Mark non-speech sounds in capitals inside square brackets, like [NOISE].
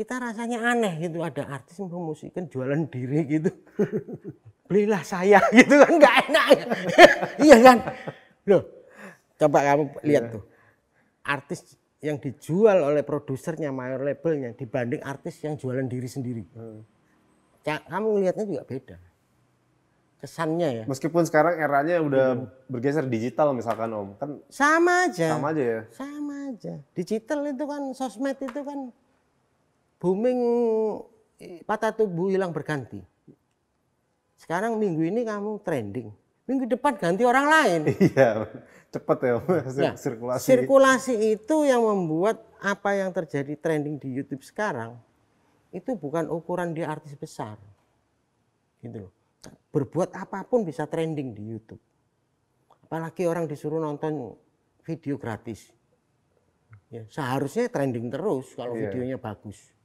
kita rasanya aneh gitu ada artis mempromosikan jualan diri gitu [LAUGHS] belilah saya [LAUGHS] gitu kan nggak enak [LAUGHS] iya kan loh coba kamu lihat iya. tuh artis yang dijual oleh produsernya mayor labelnya dibanding artis yang jualan diri sendiri hmm. kamu lihatnya juga beda kesannya ya meskipun sekarang eranya udah hmm. bergeser digital misalkan om kan sama aja sama aja ya sama aja digital itu kan sosmed itu kan booming patah tubuh hilang berganti. Sekarang minggu ini kamu trending. Minggu depan ganti orang lain. [LAUGHS] Iya, cepat ya nah, sirkulasi. Sirkulasi itu yang membuat apa yang terjadi trending di YouTube sekarang itu bukan ukuran dia artis besar. Gitu loh. Berbuat apapun bisa trending di YouTube. Apalagi orang disuruh nonton video gratis. Ya, seharusnya trending terus kalau yeah. videonya bagus.